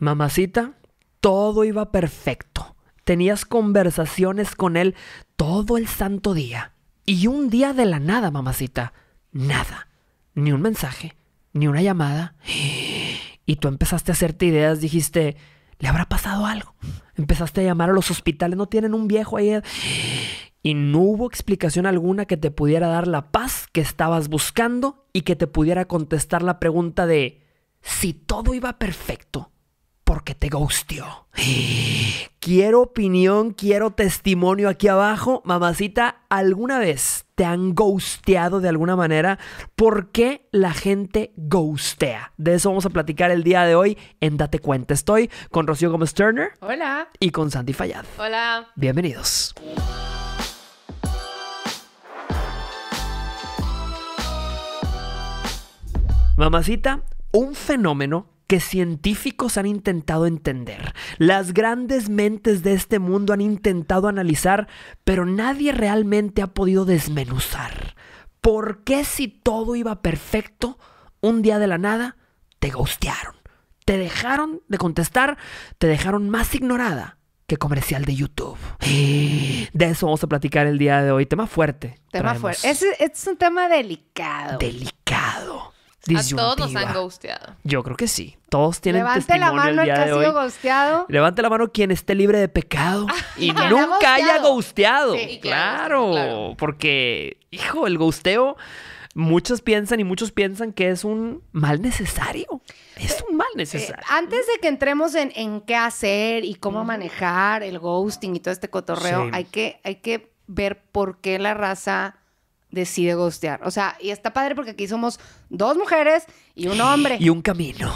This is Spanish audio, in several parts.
Mamacita, todo iba perfecto. Tenías conversaciones con él todo el santo día. Y un día de la nada, mamacita, nada. Ni un mensaje, ni una llamada. Y tú empezaste a hacerte ideas, dijiste, ¿le habrá pasado algo? Empezaste a llamar a los hospitales, no tienen un viejo ahí. Y no hubo explicación alguna que te pudiera dar la paz que estabas buscando y que te pudiera contestar la pregunta de si todo iba perfecto, porque te gusteó. Quiero opinión, quiero testimonio aquí abajo. Mamacita, ¿alguna vez te han ghosteado de alguna manera? ¿Por qué la gente ghostea? De eso vamos a platicar el día de hoy en Date Cuenta. Estoy con Rocío Gómez Turner. Hola. Y con Sandy Fallad. Hola. Bienvenidos. Mamacita, un fenómeno que científicos han intentado entender. Las grandes mentes de este mundo han intentado analizar, pero nadie realmente ha podido desmenuzar. ¿Por qué si todo iba perfecto, un día de la nada te ghostearon? Te dejaron de contestar, te dejaron más ignorada que comercial de YouTube. De eso vamos a platicar el día de hoy. Tema fuerte. Tema fuerte. Este es un tema delicado. Delicado a todos nos han ghosteado. Yo creo que sí. Todos tienen Levante la mano el, que ha sido ghosteado. Levante la mano quien esté libre de pecado ah, y nunca haya ghosteado. claro, porque hijo, el ghosteo muchos piensan y muchos piensan que es un mal necesario. Es un mal eh, necesario. antes de que entremos en, qué hacer y cómo manejar el ghosting y todo este cotorreo, hay que hay que ver por qué la raza decide gostear. O sea, y está padre porque aquí somos dos mujeres y un hombre. Y un camino.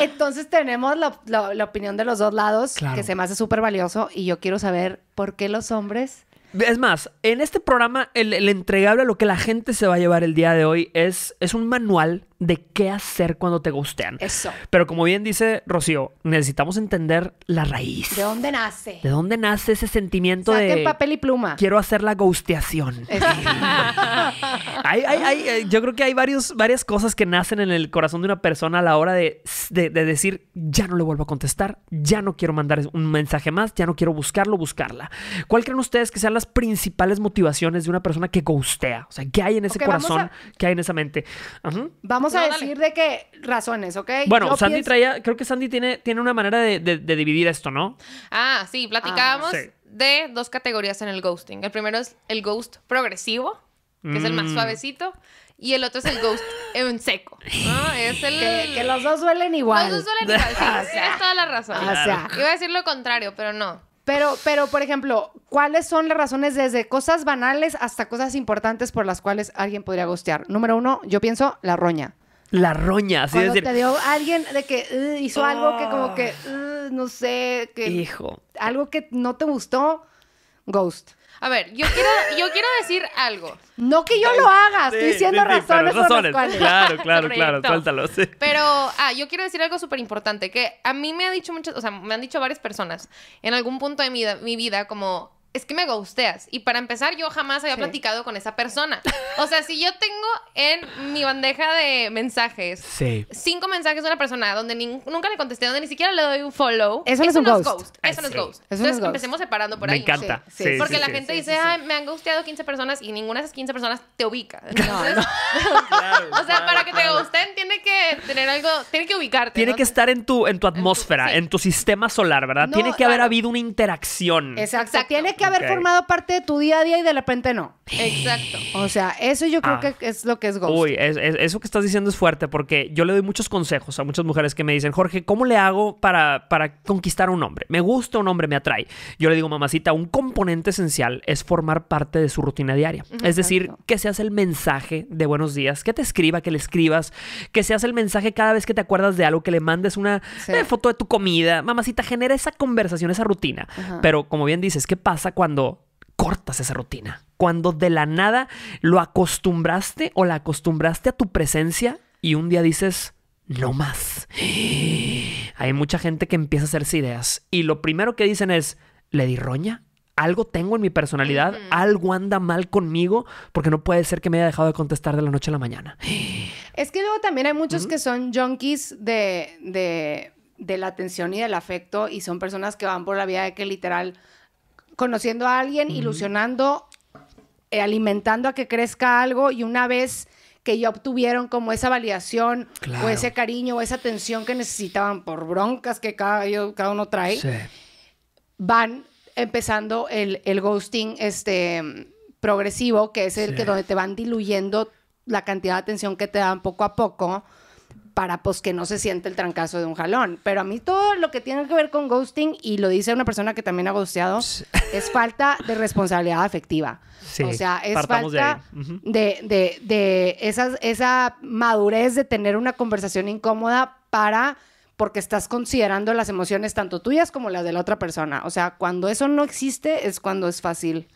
Entonces, tenemos la, opinión de los dos lados, que se me hace súper valioso. Y yo quiero saber por qué los hombres. Es más, en este programa, el, entregable a lo que la gente se va a llevar el día de hoy es, es un manual de qué hacer cuando te gustean. Eso. Pero como bien dice Rocío, necesitamos entender la raíz. ¿De dónde nace? ¿De dónde nace ese sentimiento de. papel y pluma. Quiero hacer la gusteación. hay, hay, hay, eh, yo creo que hay varios, varias cosas que nacen en el corazón de una persona a la hora de, decir, ya no le vuelvo a contestar, ya no quiero mandar un mensaje más, ya no quiero buscarlo, buscarla. ¿Cuál creen ustedes que sean las principales motivaciones de una persona que ghostea? O sea, ¿qué hay en ese corazón? ¿Qué hay en esa mente? Vamos a decir de qué razones, ¿ok? Bueno, Sandy traía, creo que Sandy tiene, tiene una manera de, dividir esto, ¿no? Ah, sí, platicábamos ah, de dos categorías en el ghosting. El primero es el ghost progresivo, que es el más mm. suavecito. Y el otro es el ghost en seco. Es el... que, los dos duelen igual. Los dos igual, sí. es toda la razón. O sea. Iba a decir lo contrario, pero no. Pero, pero, por ejemplo, ¿cuáles son las razones desde cosas banales hasta cosas importantes por las cuales alguien podría gostear? Número uno, yo pienso la roña la roña. así Cuando te dio alguien de que uh, hizo algo que como que, ah. uh, no sé, que... Hijo. Algo que no te gustó, ghost. A ver, yo quiero, yo quiero decir algo. No que yo lo haga, estoy diciendo razones, por razones. Las Claro, claro, claro, suéltalo. Pero, ah, yo quiero decir algo súper importante, que a mí me ha dicho muchas, o sea, me han dicho varias personas en algún punto de mi, mi vida como, es que me gusteas. Y para empezar, yo jamás había platicado con esa persona. O sea, si yo tengo en mi bandeja de mensajes cinco mensajes de una persona donde nunca le contesté, donde ni siquiera le doy un follow, eso, no es un ghost. Eso no es ghost. Entonces empecemos separando por ahí. Me encanta. Porque la gente dice, me han gusteado 15 personas y ninguna de esas 15 personas te ubica. Entonces, o sea, para que te gusten, tiene que tener algo, tiene que ubicarte. Tiene que estar en tu, en tu atmósfera, en tu, sistema solar, ¿verdad? tiene que haber habido una interacción. Exacto. Tiene que haber formado parte de tu día a día y de repente no. Exacto. O sea, eso yo creo ah. que es lo que es ghost. Uy, eso que estás diciendo es fuerte porque yo le doy muchos consejos a muchas mujeres que me dicen, Jorge, ¿cómo le hago para, para conquistar a un hombre? Me gusta un hombre, me atrae. Yo le digo, mamacita, un componente esencial es formar parte de su rutina diaria. Es decir, que seas el mensaje de buenos días, que te escriba, que le escribas, que seas el mensaje cada vez que te acuerdas de algo, que le mandes una eh, foto de tu comida. Mamacita, genera esa conversación, esa rutina. Pero como bien dices, ¿qué pasa cuando cortas esa rutina, cuando de la nada lo acostumbraste o la acostumbraste a tu presencia y un día dices, no más. Hay mucha gente que empieza a hacerse ideas y lo primero que dicen es, ¿le di roña? Algo tengo en mi personalidad, algo anda mal conmigo, porque no puede ser que me haya dejado de contestar de la noche a la mañana. Es que luego también hay muchos que son junkies de, de, de la atención y del afecto y son personas que van por la vida de que literal conociendo a alguien, ilusionando, eh, alimentando a que crezca algo y una vez que ya obtuvieron como esa validación o ese cariño o esa atención que necesitaban por broncas que cada, cada uno trae, van empezando el, ghosting este, progresivo, que es el que donde te van diluyendo la cantidad de atención que te dan poco a poco para pues que no se siente el trancazo de un jalón. Pero a mí todo lo que tiene que ver con ghosting, y lo dice una persona que también ha ghosteado, es falta de responsabilidad afectiva. o sea, es falta de, de, esas, esa madurez de tener una conversación incómoda para porque estás considerando las emociones tanto tuyas como las de la otra persona. O sea, cuando eso no existe es cuando es fácil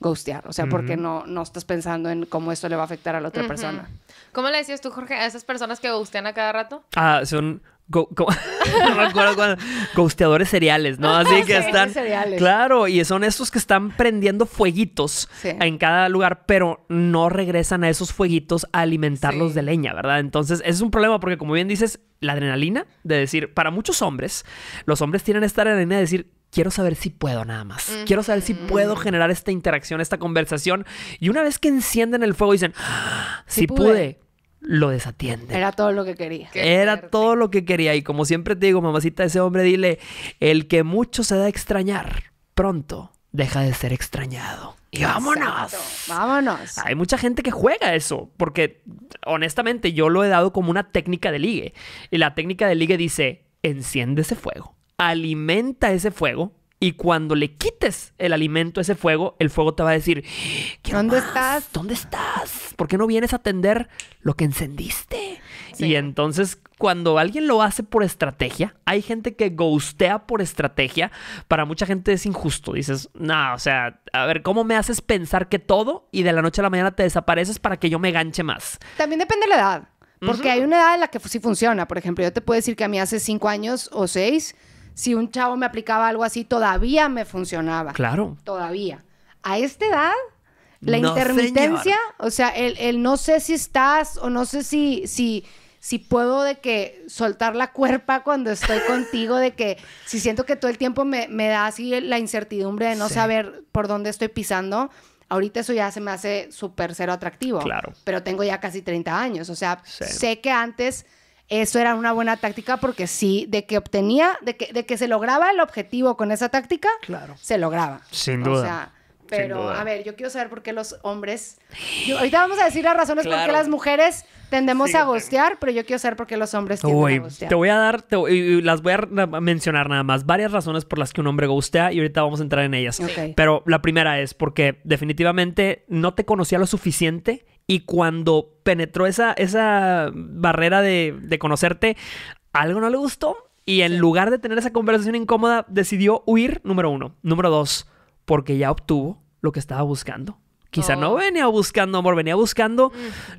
ghostear, o sea, porque no, no estás pensando en cómo esto le va a afectar a la otra persona. ¿Cómo le decías tú, Jorge, a esas personas que gustean a cada rato? Ah, son Go, Ghosteadores cereales, ¿no? Así ah, que están. Claro, y son estos que están prendiendo fueguitos en cada lugar, pero no regresan a esos fueguitos a alimentarlos de leña, ¿verdad? Entonces, ese es un problema porque, como bien dices, la adrenalina de decir, para muchos hombres, los hombres tienen esta adrenalina de decir, quiero saber si puedo nada más. Quiero saber si puedo generar esta interacción, esta conversación. Y una vez que encienden el fuego, dicen, ah, si sí, pude lo desatiende. Era todo lo que quería. Era todo lo que quería. Y como siempre te digo, mamacita, ese hombre, dile, el que mucho se da a extrañar, pronto deja de ser extrañado. Y vámonos. Vámonos. Hay mucha gente que juega eso, porque honestamente yo lo he dado como una técnica de ligue. Y la técnica de ligue dice, enciende ese fuego, alimenta ese fuego y cuando le quites el alimento a ese fuego, el fuego te va a decir, ¿dónde estás? ¿Dónde estás? ¿Por qué no vienes a atender lo que encendiste? Y entonces cuando alguien lo hace por estrategia, hay gente que ghostea por estrategia, para mucha gente es injusto. Dices, no, o sea, a ver, ¿cómo me haces pensar que todo y de la noche a la mañana te desapareces para que yo me ganche más? También depende de la edad, porque hay una edad en la que sí funciona. Por ejemplo, yo te puedo decir que a mí hace cinco años o seis si un chavo me aplicaba algo así, todavía me funcionaba. Claro. Todavía. A esta edad, la intermitencia, o sea, el, no sé si estás o no sé si, si, si puedo de que soltar la cuerpa cuando estoy contigo, de que si siento que todo el tiempo me, da así la incertidumbre de no saber por dónde estoy pisando. Ahorita eso ya se me hace súper cero atractivo. Claro. Pero tengo ya casi 30 años. O sea, sé que antes eso era una buena táctica porque sí, de que obtenía, de que, de que se lograba el objetivo con esa táctica, claro. se lograba. Sin duda. O sea, pero a ver, yo quiero saber por qué los hombres. ahorita vamos a decir las razones por qué las mujeres tendemos a eh, gostear, pero yo quiero saber por qué los hombres tienden a Te voy a dar, te, las voy a mencionar nada más, varias razones por las que un hombre gostea y ahorita vamos a entrar en ellas. Pero la primera es porque definitivamente no te conocía lo suficiente y cuando penetró esa, esa barrera de, de conocerte, algo no le gustó. Y en lugar de tener esa conversación incómoda, decidió huir, número uno. Número dos, porque ya obtuvo lo que estaba buscando. Quizá no oh. venía buscando amor, venía buscando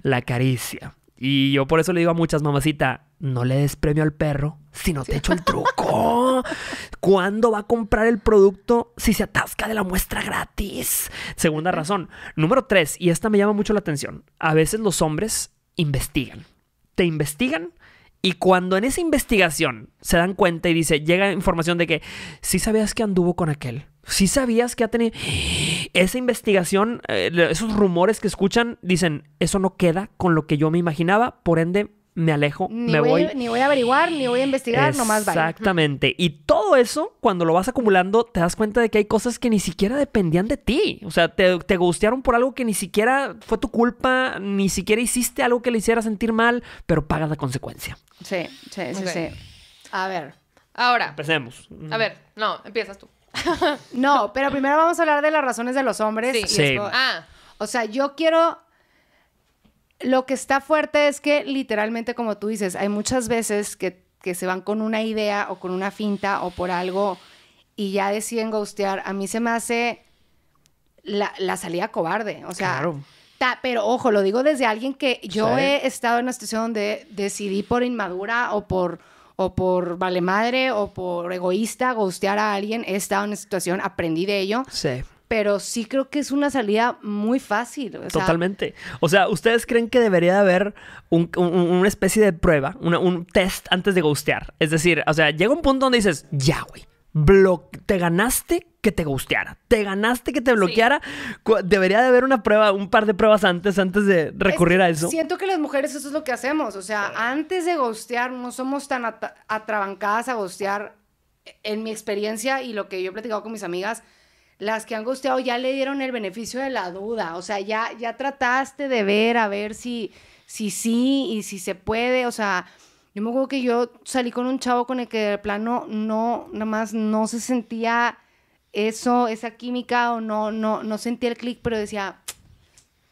la caricia. Y yo por eso le digo a muchas mamacitas no le des premio al perro si no te echo el truco? ¿Cuándo va a comprar el producto si se atasca de la muestra gratis? Segunda razón. Número tres, y esta me llama mucho la atención. A veces los hombres investigan. Te investigan y cuando en esa investigación se dan cuenta y dice, llega información de que sí sabías que anduvo con aquel, sí sabías que ha tenido... Esa investigación, eh, esos rumores que escuchan, dicen, eso no queda con lo que yo me imaginaba, por ende me alejo, me voy, Ni voy a averiguar, ni voy a investigar, nomás vale. Exactamente. Y todo eso, cuando lo vas acumulando, te das cuenta de que hay cosas que ni siquiera dependían de ti. O sea, te, te gustearon por algo que ni siquiera fue tu culpa, ni siquiera hiciste algo que le hiciera sentir mal, pero pagas la consecuencia. Sí, sí, sí, A ver. Ahora. Empecemos. A ver, no, empiezas tú. no, pero primero vamos a hablar de las razones de los hombres. Sí, sí. Ah. O sea, yo quiero lo que está fuerte es que literalmente, como tú dices, hay muchas veces que, se van con una idea o con una finta o por algo y ya deciden gustear. A mí se me hace la, salida cobarde. O sea, pero ojo, lo digo desde alguien que yo he estado en una situación donde decidí por inmadura o por o por vale madre o por egoísta gustear a alguien. He estado en una situación, aprendí de ello. Sí pero sí creo que es una salida muy fácil. Totalmente. O sea, ¿ustedes creen que debería haber una especie de prueba, un test antes de gustear? Es decir, o sea, llega un punto donde dices, ya, güey, te ganaste que te gusteara. Te ganaste que te bloqueara. Debería de haber una prueba, un par de pruebas antes, antes de recurrir a eso. Siento que las mujeres eso es lo que hacemos. O sea, antes de gustear, no somos tan atrabancadas a gustear. Eh, en mi experiencia y lo que yo he platicado con mis amigas, las que han gusteado ya le dieron el beneficio de la duda, o sea, ya, ya trataste de ver, a ver si, si sí y si se puede, o sea, yo me acuerdo que yo salí con un chavo con el que de plano no, nada más no se sentía eso, esa química o no, no, no sentía el clic, pero decía,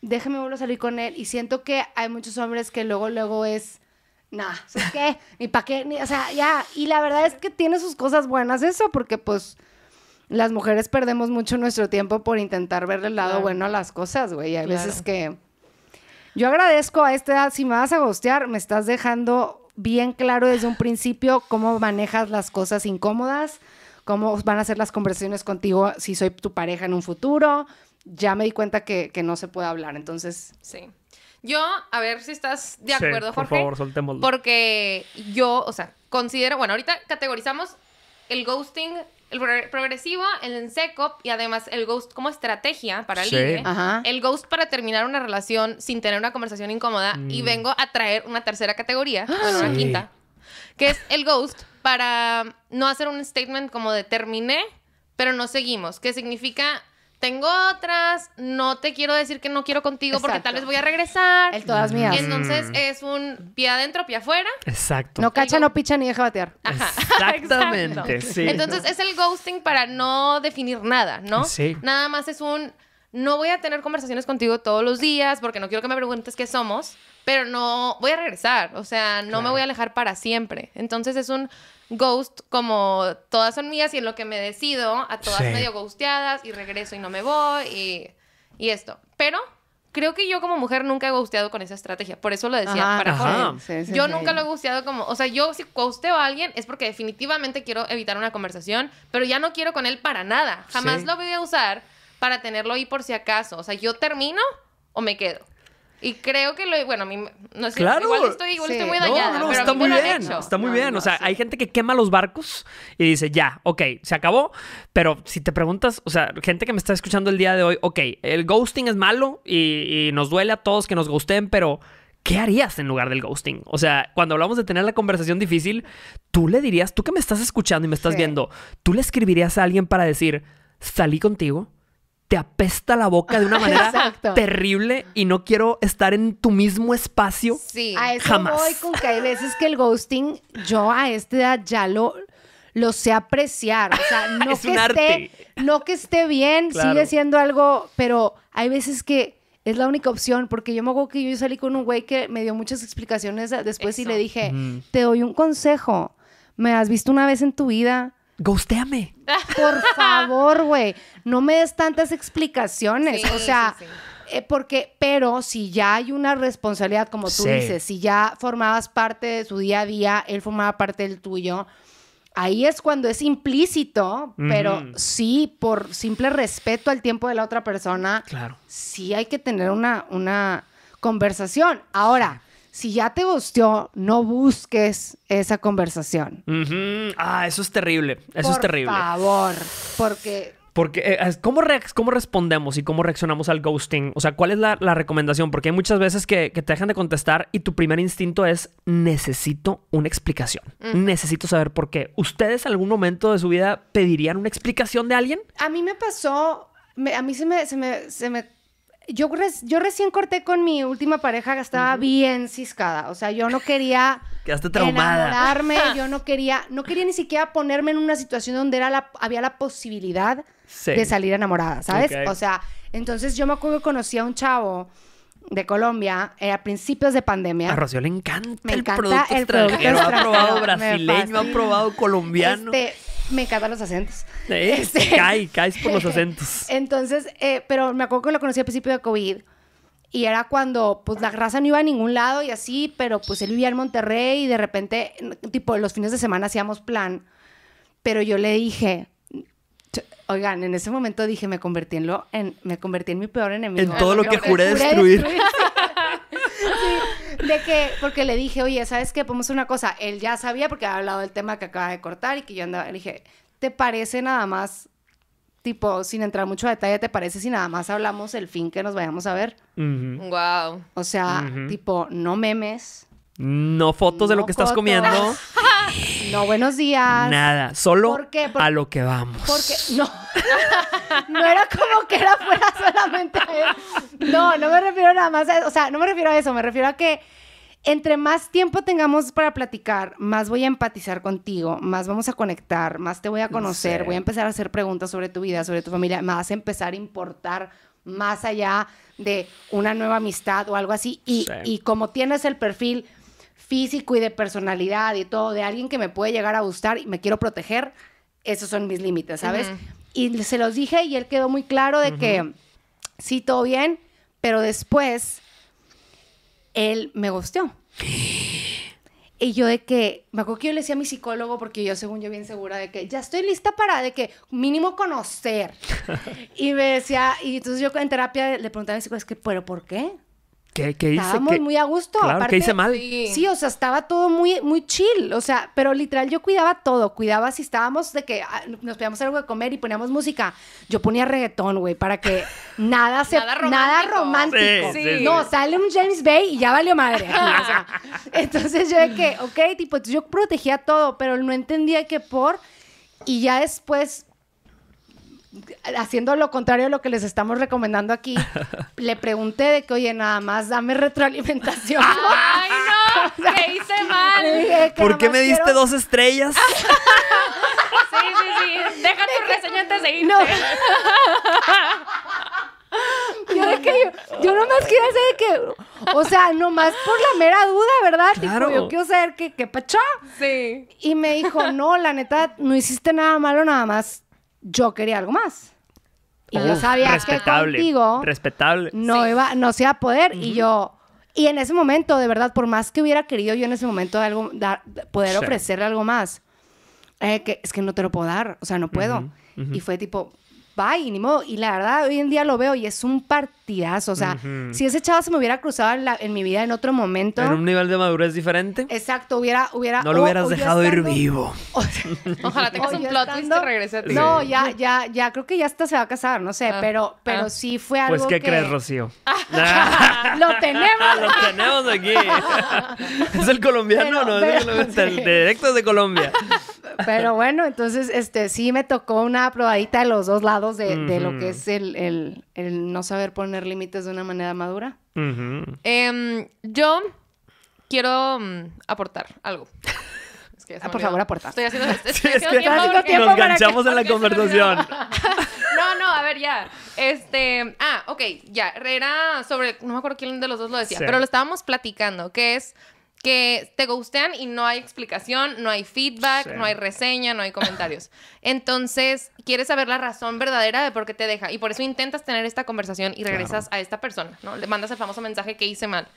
déjame volver a salir con él. Y siento que hay muchos hombres que luego, luego es, nada, ¿sabes qué? Ni para qué, o sea, ya. Y la verdad es que tiene sus cosas buenas eso, porque pues las mujeres perdemos mucho nuestro tiempo por intentar ver el lado bueno a las cosas, güey. Hay veces que... Yo agradezco a este edad, si me vas a gostear, me estás dejando bien claro desde un principio cómo manejas las cosas incómodas, cómo van a ser las conversaciones contigo si soy tu pareja en un futuro. Ya me di cuenta que, no se puede hablar, entonces... Sí. Yo, a ver si estás de acuerdo, por Jorge. Por favor, soltémoslo. Porque yo, o sea, considero, bueno, ahorita categorizamos el ghosting el progresivo, el en seco y además el ghost como estrategia para el El ghost para terminar una relación sin tener una conversación incómoda. Y mm. vengo a traer una tercera categoría, ah, una quinta, que es el ghost para no hacer un statement como de terminé, pero no seguimos, qué significa tengo otras, no te quiero decir que no quiero contigo porque tal vez voy a regresar. todas mm. Entonces mm. es un pie adentro, pie afuera. Exacto. No cacha, no picha ni deja batear. Ajá. Exactamente, Entonces es el ghosting para no definir nada, ¿no? Sí. Nada más es un no voy a tener conversaciones contigo todos los días porque no quiero que me preguntes qué somos, pero no voy a regresar, o sea, no me voy a alejar para siempre. Entonces es un ghost como todas son mías y en lo que me decido a todas medio ghosteadas y regreso y no me voy y, esto. Pero creo que yo como mujer nunca he ghosteado con esa estrategia. Por eso lo decía para yo nunca lo he ghosteado como... O sea, yo si ghosteo a alguien es porque definitivamente quiero evitar una conversación, pero ya no quiero con él para nada. Jamás lo voy a usar para tenerlo ahí por si acaso. O sea, yo termino o me quedo. Y creo que lo. Bueno, a mí. No Claro. Igual estoy, igual estoy muy dañada. pero está, muy bien, está muy bien. o sea, hay gente que quema los barcos y dice, ya, ok, se acabó. Pero si te preguntas, o sea, gente que me está escuchando el día de hoy, ok, el ghosting es malo y, nos duele a todos que nos gusten, pero. ¿Qué harías en lugar del ghosting? O sea, cuando hablamos de tener la conversación difícil, tú le dirías, tú que me estás escuchando y me estás viendo, tú le escribirías a alguien para decir, salí contigo, te apesta la boca de una manera terrible y no quiero estar en tu mismo espacio. Sí, a eso voy con que hay veces que el ghosting, yo a esta edad ya lo, lo sé apreciar. O sea, no, que, esté, bien, sigue siendo algo, pero hay veces que es la única opción, porque yo me acuerdo que yo salí con un güey que me dio muchas explicaciones después y le dije, te doy un consejo, me has visto una vez en tu vida, ¡Ghostéame! Por favor, güey. No me des tantas explicaciones. o sea, eh, porque, pero si ya hay una responsabilidad, como tú dices, si ya formabas parte de su día a día, él formaba parte del tuyo. Ahí es cuando es implícito, pero sí, por simple respeto al tiempo de la otra persona, sí hay que tener una, una conversación. Ahora, si ya te gustió, no busques esa conversación. Ah, eso es terrible. Eso es terrible. Por favor, porque... Porque, eh, ¿cómo, respondemos y cómo reaccionamos al ghosting? O sea, ¿cuál es la, recomendación? Porque hay muchas veces que, te dejan de contestar y tu primer instinto es, necesito una explicación. Necesito saber por qué. ¿Ustedes en algún momento de su vida pedirían una explicación de alguien? A mí me pasó, a mí se me yo, yo recién corté con mi última pareja que estaba bien ciscada. O sea, yo no quería Quedaste traumada. enamorarme, yo no quería, no quería ni siquiera ponerme en una situación donde era la, había la posibilidad de salir enamorada, ¿sabes? O sea, entonces yo me acuerdo que conocí a un chavo de Colombia eh, a principios de pandemia. A Rocío le encanta, el, producto extranjero. Ha probado brasileño, ha probado colombiano. Este, me encantan los acentos. Sí. Este, cae, caes por los acentos. Entonces, eh, pero me acuerdo que lo conocí al principio de COVID. Y era cuando, pues, la raza no iba a ningún lado y así, pero, pues, él vivía en Monterrey y de repente, tipo, los fines de semana hacíamos plan. Pero yo le dije, Oigan, en ese momento dije, me convertí en, lo, en, me convertí en mi peor enemigo. En todo lo que juré destruir. destruir. sí. de que, porque le dije, oye, ¿sabes qué? Podemos hacer una cosa. Él ya sabía porque había hablado del tema que acaba de cortar y que yo andaba. Le dije, ¿te parece nada más? Tipo, sin entrar mucho a detalle, ¿te parece si nada más hablamos el fin que nos vayamos a ver? Wow. O sea, tipo, no memes no fotos de lo que estás comiendo. No buenos días. Nada, solo a lo que vamos. Porque no. no era como que era fuera solamente a No, no me refiero nada más a eso. O sea, no me refiero a eso, me refiero a que entre más tiempo tengamos para platicar, más voy a empatizar contigo, más vamos a conectar, más te voy a conocer, voy a empezar a hacer preguntas sobre tu vida, sobre tu familia, más a empezar a importar más allá de una nueva amistad o algo así. y como tienes el perfil físico y de personalidad y todo, de alguien que me puede llegar a gustar y me quiero proteger, esos son mis límites, ¿sabes? Y se los dije y él quedó muy claro de que sí, todo bien, pero después él me gustó Y yo de que, me acuerdo que yo le decía a mi psicólogo, porque yo según yo bien segura de que ya estoy lista para de que mínimo conocer. y me decía, y entonces yo en terapia le preguntaba a mi psicólogo, es que, pero ¿por qué? ¿Qué, hice? Estábamos muy a gusto. Claro, ¿qué hice mal? Sí. o sea, estaba todo muy, muy chill. O sea, pero literal yo cuidaba todo. Cuidaba si estábamos de que ah, nos pedíamos algo de comer y poníamos música. Yo ponía reggaetón, güey, para que nada se... nada romántico. Nada romántico. no, sale un James Bay y ya valió madre. entonces yo de que, ok, tipo, yo protegía todo, pero no entendía que por... Y ya después haciendo lo contrario a lo que les estamos recomendando aquí, le pregunté de que, oye, nada más dame retroalimentación. ¡Ay, no! ¡Me hice mal! ¿Por qué me diste dos estrellas? sí, sí, sí. Deja tu reseña antes de irte. Yo, de que yo, yo, nomás quiero saber que, o sea, nomás por la mera duda, ¿verdad? yo quiero saber que qué Sí. Y me dijo, no, la neta, no hiciste nada malo, nada más yo quería algo más. Y yo sabía que contigo respetable. No, iba, no se iba a poder. Y yo, y en ese momento, de verdad, por más que hubiera querido yo en ese momento algo, dar, poder ofrecerle algo más, eh, que, es que no te lo puedo dar, o sea, no puedo. Y fue tipo, y la verdad, hoy en día lo veo y es un partidazo. O sea, si ese chavo se me hubiera cruzado en, mi vida en otro momento. En un nivel de madurez diferente. Exacto, hubiera. hubiera no lo hubieras dejado ir vivo. Ojalá tengas un plot y regrese a No, ya, ya, ya, creo que ya hasta se va a casar, no sé, ah, pero, ah. pero sí fue pues, algo. Pues, ¿qué crees, Rocío? Ah, lo tenemos. lo tenemos aquí. ¿Es el colombiano no? es el directo de Colombia. Pero bueno, entonces, este, sí me tocó una probadita de los dos lados de, lo que es el, el, no saber poner límites de una manera madura. Em, yo quiero mm, aportar algo. Ah, por favor, aporta. Estoy haciendo, este, es que tiempo, nos ganchamos en la conversación. No, no, a ver, ya. Este, ah, ok, ya. Era sobre, no me acuerdo quién de los dos lo decía, pero lo estábamos platicando, que es que te gustean y no hay explicación, no hay feedback, no hay reseña, no hay comentarios. Entonces, quieres saber la razón verdadera de por qué te deja y por eso intentas tener esta conversación y regresas a esta persona, ¿no? Le mandas el famoso mensaje que hice mal.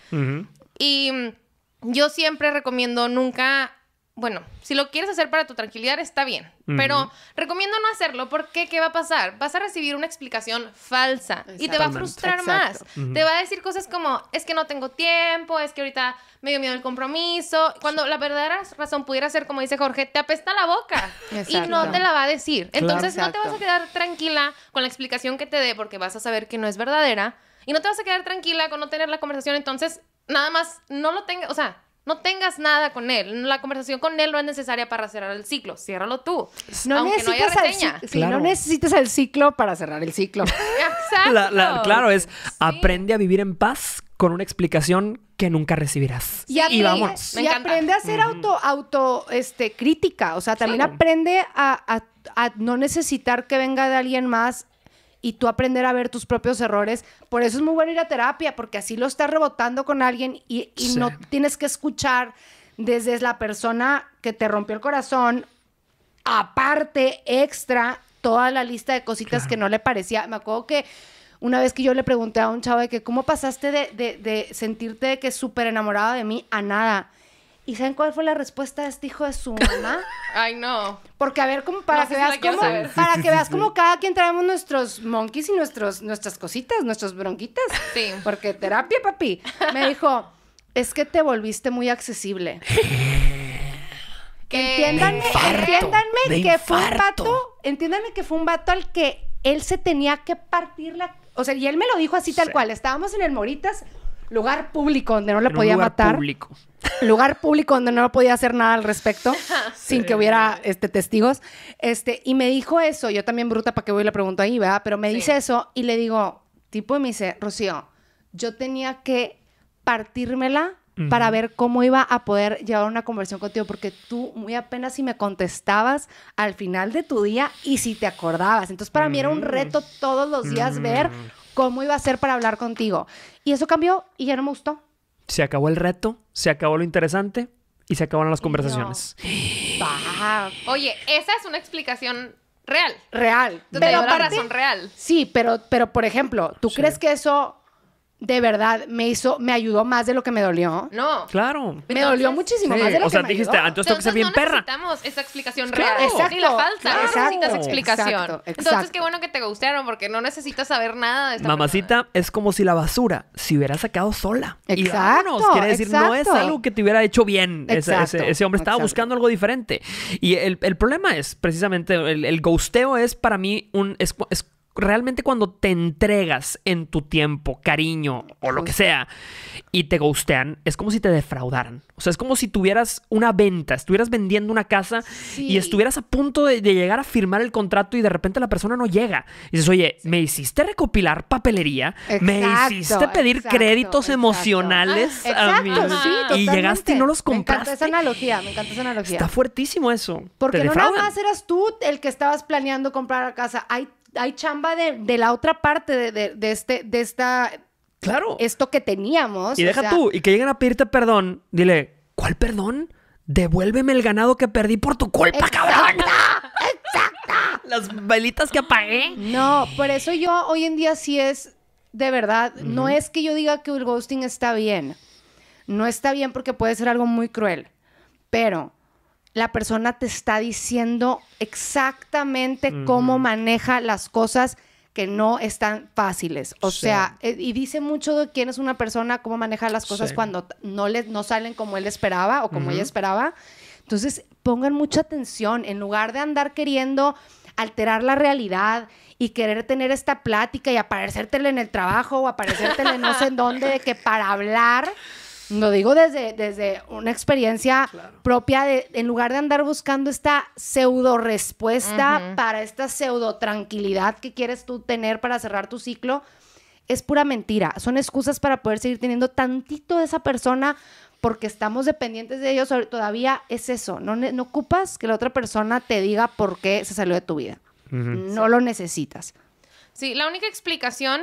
Y mm, yo siempre recomiendo nunca bueno, si lo quieres hacer para tu tranquilidad está bien, pero recomiendo no hacerlo porque ¿qué va a pasar? Vas a recibir una explicación falsa y te va a frustrar más. Te va a decir cosas como, es que no tengo tiempo, es que ahorita me dio miedo el compromiso, cuando la verdadera razón pudiera ser, como dice Jorge, te apesta la boca y no te la va a decir. Entonces no te vas a quedar tranquila con la explicación que te dé porque vas a saber que no es verdadera y no te vas a quedar tranquila con no tener la conversación, entonces nada más no lo tengas, o sea, no tengas nada con él. La conversación con él no es necesaria para cerrar el ciclo. Ciérralo tú. No aunque necesitas no haya reseña. no necesitas el ciclo para cerrar el ciclo. claro, es aprende a vivir en paz con una explicación que nunca recibirás. Y, vamos. Y aprende a ser auto, auto este, crítica. O sea, también aprende a, no necesitar que venga de alguien más y tú aprender a ver tus propios errores. Por eso es muy bueno ir a terapia, porque así lo estás rebotando con alguien y, no tienes que escuchar desde la persona que te rompió el corazón, aparte, extra, toda la lista de cositas que no le parecía. Me acuerdo que una vez que yo le pregunté a un chavo de que, ¿cómo pasaste de, sentirte que súper enamorado de mí a nada? ¿Y saben cuál fue la respuesta de este hijo de su mamá? Ay, no. Porque a ver, como para que veas cómo, para que veas como cada quien traemos nuestros monkeys y nuestros, nuestras cositas, nuestros bronquitas. Sí. Porque terapia, papi. Me dijo, es que te volviste muy accesible. Entiéndanme, entiéndanme que fue un vato, entiéndanme que fue un vato al que él se tenía que partir la, o sea, y él me lo dijo así tal cual, estábamos en el Moritas, lugar público donde no lo podía matar. lugar Público. Lugar público donde no podía hacer nada al respecto sin que hubiera este, testigos. Este, y me dijo eso, yo también bruta para que voy y le pregunto ahí, ¿verdad? Pero me dice eso y le digo, tipo, y me dice, Rocío, yo tenía que partírmela para ver cómo iba a poder llevar una conversación contigo, porque tú muy apenas si me contestabas al final de tu día y si te acordabas. Entonces, para mí era un mm. reto todos los días ver mm cómo iba a ser para hablar contigo. Y eso cambió y ya no me gustó. Se acabó el reto, se acabó lo interesante y se acabaron las conversaciones. Oye, esa es una explicación real. Real. De pero razón real. Sí, pero, pero por ejemplo, ¿tú crees que eso de verdad me hizo, me ayudó más de lo que me dolió. No. Claro. Me dolió muchísimo más de lo o sea, dijiste, ah, Entonces, tengo que ser bien no perra. necesitamos esa explicación real. Ni la falta. Claro. No necesitas explicación. Exacto. Exacto. Entonces, qué bueno que te gustaron porque no necesitas saber nada de esta Mamacita, es como si la basura se hubiera sacado sola. Exacto. Y Quiere decir, no es algo que te hubiera hecho bien. Ese, ese, hombre estaba buscando algo diferente. Y el, el problema es, precisamente, el, el ghosteo es para mí un... es realmente cuando te entregas en tu tiempo, cariño o lo que sea, y te gustean, es como si te defraudaran. O sea, es como si tuvieras una venta, estuvieras vendiendo una casa y estuvieras a punto de, llegar a firmar el contrato y de repente la persona no llega. Y dices, oye, me hiciste recopilar papelería, me hiciste pedir créditos emocionales a mí y llegaste y no los compraste. Me encanta esa analogía, me encanta esa analogía. Está fuertísimo eso. Porque no nada más eras tú el que estabas planeando comprar la casa, hay hay chamba de, la otra parte de, este, de esta. Claro. Esto que teníamos. Y deja tú, y que lleguen a pedirte perdón, dile, ¿cuál perdón? Devuélveme el ganado que perdí por tu culpa, cabrón. Exacto. Las velitas que apagué. No, por eso yo hoy en día sí es, de verdad, no es que yo diga que el ghosting está bien. No está bien porque puede ser algo muy cruel. Pero la persona te está diciendo exactamente cómo maneja las cosas que no están fáciles. O sea, eh, y dice mucho de quién es una persona, cómo maneja las cosas cuando no, le, no salen como él esperaba o como ella esperaba. Entonces, pongan mucha atención en lugar de andar queriendo alterar la realidad y querer tener esta plática y aparecértele en el trabajo o aparecértele no sé en dónde de que para hablar lo digo desde, desde una experiencia propia, en lugar de andar buscando esta pseudo respuesta para esta pseudo tranquilidad que quieres tú tener para cerrar tu ciclo, es pura mentira. Son excusas para poder seguir teniendo tantito de esa persona porque estamos dependientes de ellos. Todavía es eso. No, no ocupas que la otra persona te diga por qué se salió de tu vida. No lo necesitas. Sí, la única explicación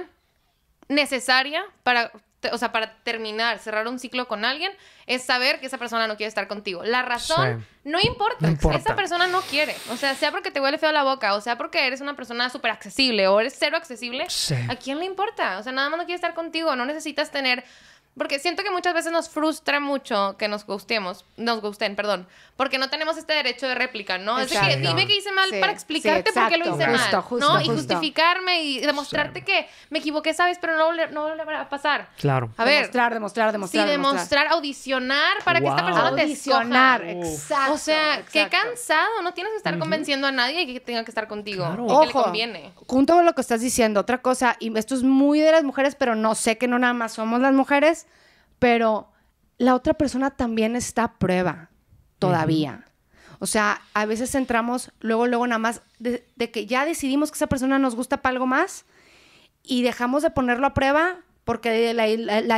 necesaria para o sea, para terminar, cerrar un ciclo con alguien, es saber que esa persona no quiere estar contigo. La razón no, importa. Esa persona no quiere. O sea, sea porque te huele feo la boca, o sea porque eres una persona súper accesible o eres cero accesible, ¿a quién le importa? O sea, nada más no quiere estar contigo. No necesitas tener porque siento que muchas veces nos frustra mucho que nos gustemos, nos gusten, perdón, porque no tenemos este derecho de réplica, ¿no? Es que dime que hice mal para explicarte por qué lo hice mal, ¿no? Y justificarme y demostrarte que me equivoqué, ¿sabes? Pero no, no le va a pasar. Claro. A ver. Demostrar, demostrar, demostrar. demostrar, audicionar para que esta persona te exacto. O sea, qué cansado, no tienes que estar convenciendo a nadie y que tenga que estar contigo. Ojo, junto con lo que estás diciendo, otra cosa, y esto es muy de las mujeres, pero no sé que no nada más somos las mujeres, pero la otra persona también está a prueba todavía. O sea, a veces entramos luego, luego nada más de, que ya decidimos que esa persona nos gusta para algo más y dejamos de ponerlo a prueba porque la,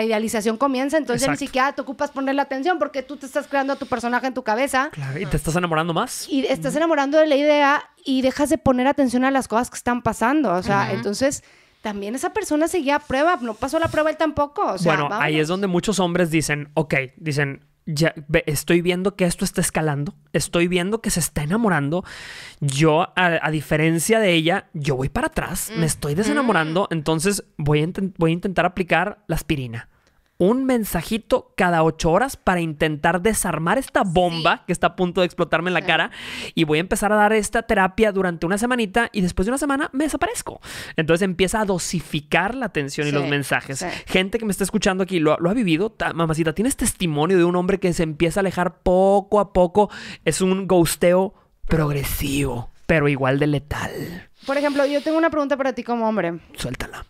idealización comienza, entonces ni siquiera te ocupas ponerle atención porque tú te estás creando a tu personaje en tu cabeza. Claro, y te estás enamorando más. Y estás enamorando de la idea y dejas de poner atención a las cosas que están pasando. O sea, entonces también esa persona seguía a prueba, no pasó la prueba él tampoco. bueno, ahí es donde muchos hombres dicen, ok, dicen, ya, estoy viendo que esto está escalando, estoy viendo que se está enamorando. Yo, a, diferencia de ella, yo voy para atrás, me estoy mm, desenamorando, mm. entonces voy voy a intentar aplicar la aspirina un mensajito cada ocho horas para intentar desarmar esta bomba que está a punto de explotarme en la cara y voy a empezar a dar esta terapia durante una semanita y después de una semana me desaparezco. Entonces empieza a dosificar la atención y los mensajes. Gente que me está escuchando aquí, ¿lo, ha vivido? Mamacita, ¿tienes testimonio de un hombre que se empieza a alejar poco a poco? Es un ghosteo progresivo, pero igual de letal. Por ejemplo, yo tengo una pregunta para ti como hombre. Suéltala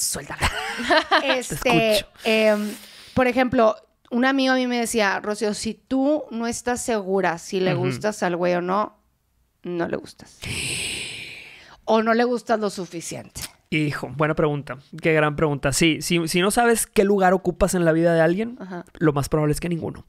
suéltala. Este, em, por ejemplo, un amigo a mí me decía, Rocío, si tú no estás segura si le gustas al güey o no, no le gustas. o no le gustas lo suficiente. Hijo, buena pregunta. Qué gran pregunta. Sí, si, si no sabes qué lugar ocupas en la vida de alguien, lo más probable es que ninguno.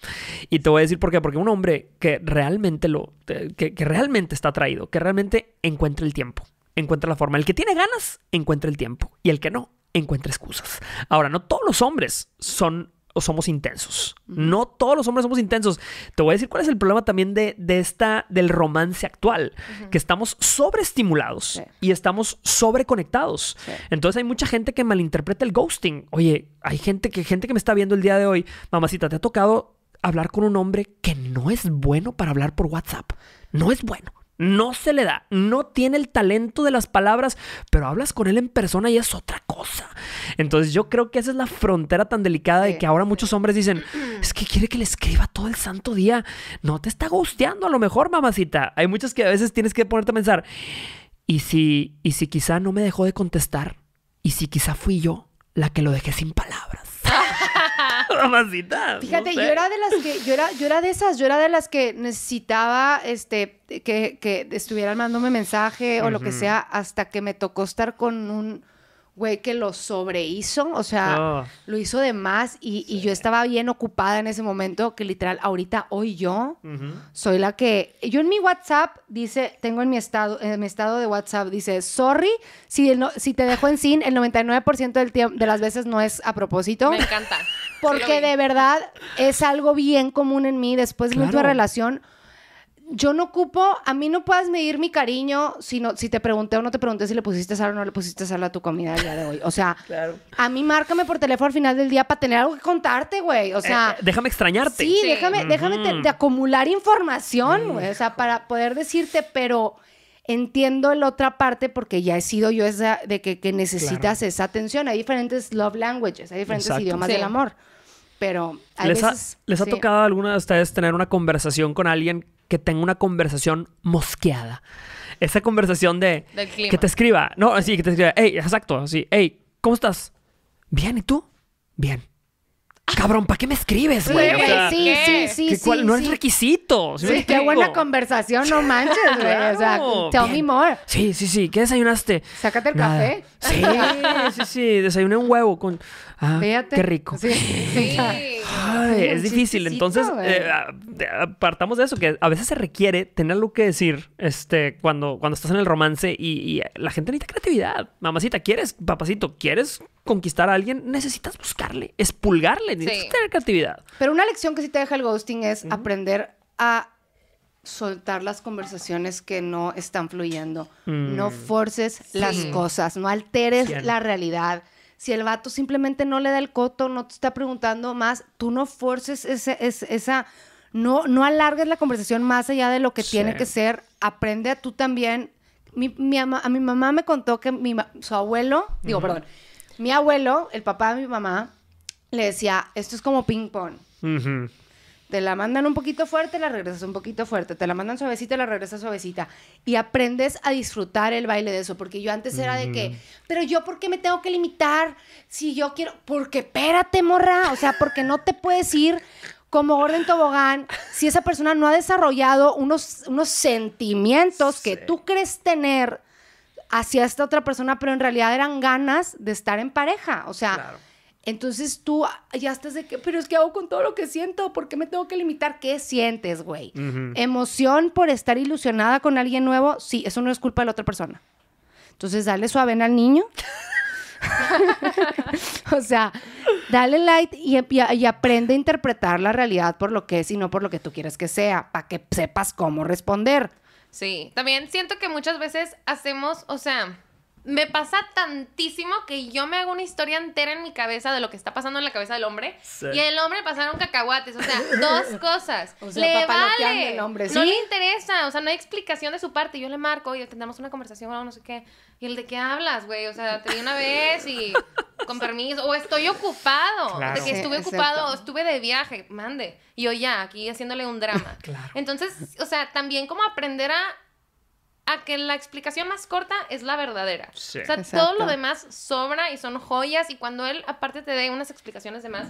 Y te voy a decir por qué. Porque un hombre que realmente lo, que realmente está atraído, que realmente encuentra el tiempo, encuentra la forma. El que tiene ganas, encuentra el tiempo. Y el que no, encuentra excusas. Ahora, no todos los hombres son o somos intensos. No todos los hombres somos intensos. Te voy a decir cuál es el problema también de, esta, del romance actual, que estamos sobreestimulados y estamos sobreconectados. Entonces hay mucha gente que malinterpreta el ghosting. Oye, hay gente que, gente que me está viendo el día de hoy, mamacita, te ha tocado hablar con un hombre que no es bueno para hablar por WhatsApp. No es bueno. No se le da, no tiene el talento de las palabras, pero hablas con él en persona y es otra cosa. Entonces yo creo que esa es la frontera tan delicada de que ahora muchos hombres dicen, es que quiere que le escriba todo el santo día. No te está gusteando a lo mejor, mamacita. Hay muchas que a veces tienes que ponerte a pensar, ¿y si, y si quizá no me dejó de contestar? ¿Y si quizá fui yo la que lo dejé sin palabras? Fíjate, yo era de las que, yo era, yo era de esas, yo era de las que necesitaba este que, que estuvieran mandándome mensaje o lo que sea, hasta que me tocó estar con un güey que lo sobrehizo, o sea, oh. lo hizo de más y, yo estaba bien ocupada en ese momento que literal ahorita hoy yo soy la que yo en mi WhatsApp dice, tengo en mi estado en mi estado de WhatsApp dice, "Sorry si si te dejo en sin, el 99% del de las veces no es a propósito." Me encanta. Porque de verdad es algo bien común en mí después de una relación yo no ocupo, a mí no puedes medir mi cariño si, si te pregunté o no te pregunté si le pusiste sal o no le pusiste sal a tu comida el día de hoy. O sea, a mí márcame por teléfono al final del día para tener algo que contarte, güey. O sea, eh, déjame extrañarte. Sí, déjame, déjame acumular información, güey. O sea, para poder decirte, pero entiendo la otra parte porque ya he sido yo esa de que, necesitas esa atención. Hay diferentes love languages, hay diferentes idiomas del amor. Pero ¿Les, ha, ¿les ha tocado alguna de ustedes tener una conversación con alguien que tenga una conversación mosqueada. Esa conversación de... Que te escriba. No, así, que te escriba. Hey, exacto. Así, hey, ¿cómo estás? Bien, ¿y tú? Bien. Cabrón, ¿para qué me escribes, güey? Sí, sí, sí, sí, No es requisito. Sí, qué buena conversación, no manches, güey. o sea, tell me more. Sí, sí, sí. ¿Qué desayunaste? Sácate el café. Sí, sí, sí. Desayuné un huevo con... Ah, qué rico. Sí, sí. Ay, es difícil. Entonces, eh, apartamos de eso, que a veces se requiere tener algo que decir este, cuando, cuando estás en el romance y, la gente necesita creatividad. Mamacita, ¿quieres, papacito, quieres conquistar a alguien? Necesitas buscarle, expulgarle. necesitas tener creatividad. Pero una lección que sí te deja el ghosting es aprender a soltar las conversaciones que no están fluyendo. No mm. forces las cosas, no alteres la realidad. Si el vato simplemente no le da el coto, no te está preguntando más, tú no forces esa... No, no alargues la conversación más allá de lo que tiene que ser. Aprende a tú también. Mi, a mi mamá me contó que mi, su abuelo, digo, perdón, mi abuelo, el papá de mi mamá, le decía, esto es como ping pong. Te la mandan un poquito fuerte, la regresas un poquito fuerte. Te la mandan suavecita, la regresas suavecita. Y aprendes a disfrutar el baile de eso. Porque yo antes era de que, pero yo, ¿por qué me tengo que limitar? Si yo quiero. Porque espérate, morra. O sea, porque no te puedes ir como orden tobogán si esa persona no ha desarrollado unos, unos sentimientos que tú crees tener hacia esta otra persona, pero en realidad eran ganas de estar en pareja. O sea. Entonces tú ah, ya estás de que, pero es que hago con todo lo que siento, ¿por qué me tengo que limitar? ¿Qué sientes, güey? ¿Emoción por estar ilusionada con alguien nuevo? Sí, eso no es culpa de la otra persona. Entonces dale suave al niño. o sea, dale light y, y, aprende a interpretar la realidad por lo que es y no por lo que tú quieres que sea, para que sepas cómo responder. Sí, también siento que muchas veces hacemos, o sea, me pasa tantísimo que yo me hago una historia entera en mi cabeza de lo que está pasando en la cabeza del hombre. Y el hombre pasaron cacahuates. O sea, dos cosas. le vale. No le interesa. O sea, no hay explicación de su parte. Yo le marco y tendremos una conversación o no sé qué. Y el de qué hablas, güey. O sea, te di una vez y con permiso. O estoy ocupado. De que estuve ocupado, o estuve de viaje. Mande. Y yo ya, aquí haciéndole un drama. Claro. Entonces, o sea, también como aprender a a que la explicación más corta es la verdadera. O sea, todo lo demás sobra y son joyas. Y cuando él, aparte, te dé unas explicaciones de más,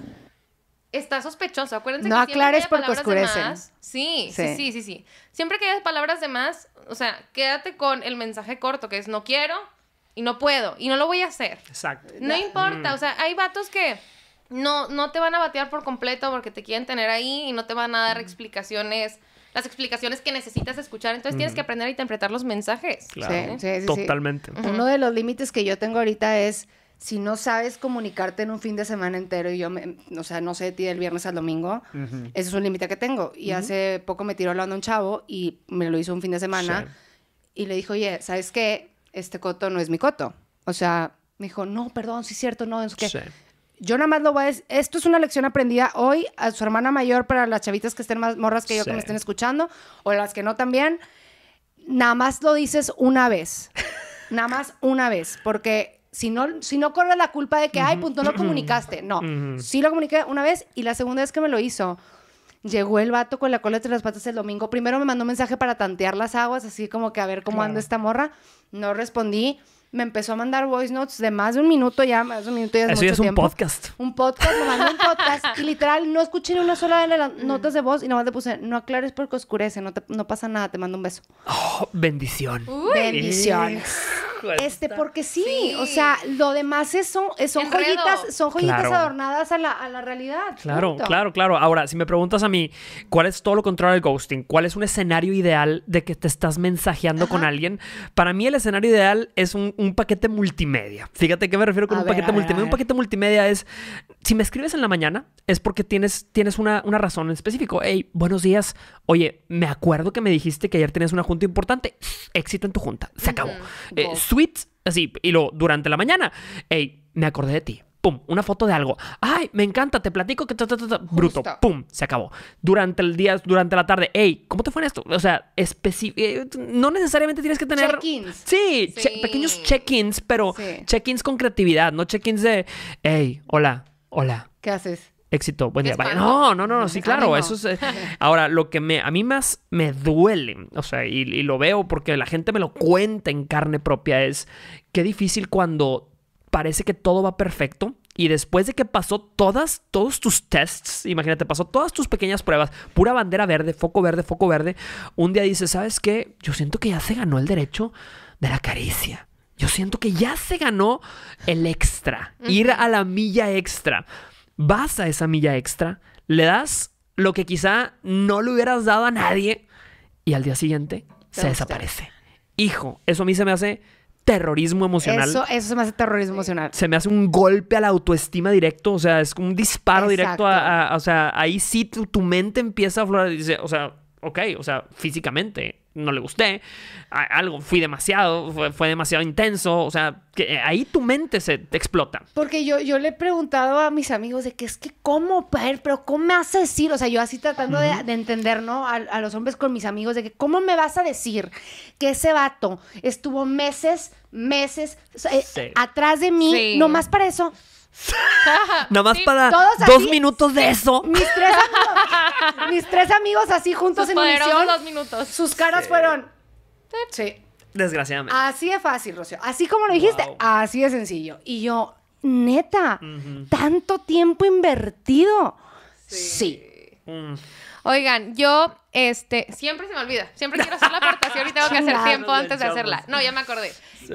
está sospechoso. Acuérdense no que aclares palabras oscurecen. más, sí, sí, sí, sí, Siempre que hayas palabras de más, o sea, quédate con el mensaje corto que es no quiero y no puedo y no lo voy a hacer. Exacto. No importa, mm. o sea, hay vatos que no no te van a batear por completo porque te quieren tener ahí y no te van a dar mm. explicaciones las explicaciones que necesitas escuchar. Entonces tienes que aprender a interpretar los mensajes. Sí, sí, sí, Totalmente. Uno de los límites que yo tengo ahorita es si no sabes comunicarte en un fin de semana entero y yo, o sea, no sé de ti del viernes al domingo, ese es un límite que tengo. Y hace poco me tiró hablando un chavo y me lo hizo un fin de semana y le dijo, oye, ¿sabes qué? Este coto no es mi coto. O sea, me dijo, no, perdón, sí es cierto, no, es que yo nada más lo voy a decir, esto es una lección aprendida hoy a su hermana mayor para las chavitas que estén más morras que yo que me estén escuchando o las que no también. Nada más lo dices una vez. nada más una vez, porque si no, si no corre la culpa de que, ay, punto, pues, no comunicaste. No, sí lo comuniqué una vez y la segunda vez que me lo hizo, llegó el vato con la cola entre las patas el domingo. Primero me mandó un mensaje para tantear las aguas, así como que a ver cómo anda esta morra. No respondí me empezó a mandar voice notes de más de un minuto ya, más de un minuto ya es Eso ya es un podcast. Un podcast, me mandó un podcast y literal no escuché ni una sola de las mm. notas de voz y nada más te puse, no aclares porque oscurece, no, pasa nada, te mando un beso. Oh, bendición. Bendiciones. Este, porque sí, o sea, lo demás es, son, son joyitas, son joyitas adornadas a la, realidad. Claro, claro, claro. Ahora, si me preguntas a mí, ¿cuál es todo lo contrario al ghosting? ¿Cuál es un escenario ideal de que te estás mensajeando con alguien? Para mí el escenario ideal es un un paquete multimedia. Fíjate que me refiero con un paquete multimedia. un paquete multimedia es, si me escribes en la mañana, es porque tienes, tienes una, razón en específico. Hey, buenos días. Oye, me acuerdo que me dijiste que ayer tenías una junta importante. Éxito en tu junta. Se acabó. Eh, sweet, así. Y luego durante la mañana. Hey, me acordé de ti una foto de algo. Ay, me encanta, te platico que... bruto, pum, se acabó. Durante el día, durante la tarde, hey, ¿cómo te fue en esto? O sea, específico eh, no necesariamente tienes que tener... Check-ins. Sí, pequeños check-ins, pero check-ins con creatividad, no check-ins de, hey, hola, hola. ¿Qué haces? éxito, buen día. No, no, no, no, sí, claro. Eso es, eh, Ahora, lo que me, a mí más me duele, o sea, y, y, lo veo porque la gente me lo cuenta en carne propia, es qué difícil cuando parece que todo va perfecto. Y después de que pasó todas, todos tus tests, imagínate, pasó todas tus pequeñas pruebas, pura bandera verde, foco verde, foco verde, un día dices, ¿sabes qué? Yo siento que ya se ganó el derecho de la caricia. Yo siento que ya se ganó el extra, ir a la milla extra. Vas a esa milla extra, le das lo que quizá no le hubieras dado a nadie y al día siguiente se desaparece. Hijo, eso a mí se me hace terrorismo emocional. Eso, eso se me hace terrorismo emocional. Se me hace un golpe a la autoestima directo, o sea, es un disparo directo a, O sea, ahí sí tu, tu mente empieza a aflorar y dice, o sea, ok, o sea, físicamente no le gusté, algo fui demasiado, fue, demasiado intenso, o sea, que eh, ahí tu mente se explota. Porque yo, yo le he preguntado a mis amigos de que es que cómo, pero ¿cómo me vas a decir? O sea, yo así tratando de, entender, ¿no? A, los hombres con mis amigos de que cómo me vas a decir que ese vato estuvo meses meses eh, atrás de mí, no más para eso, Nada más para dos minutos de eso. Mis tres amigos, así juntos en emisión. Sus caras fueron. Sí. Desgraciadamente. Así de fácil, Rocío. Así como lo dijiste, así de sencillo. Y yo, neta, tanto tiempo invertido. Sí. Mm. Oigan, yo, este, siempre se me olvida. Siempre quiero hacer la aportación y tengo que hacer tiempo antes de hacerla. No, ya me acordé.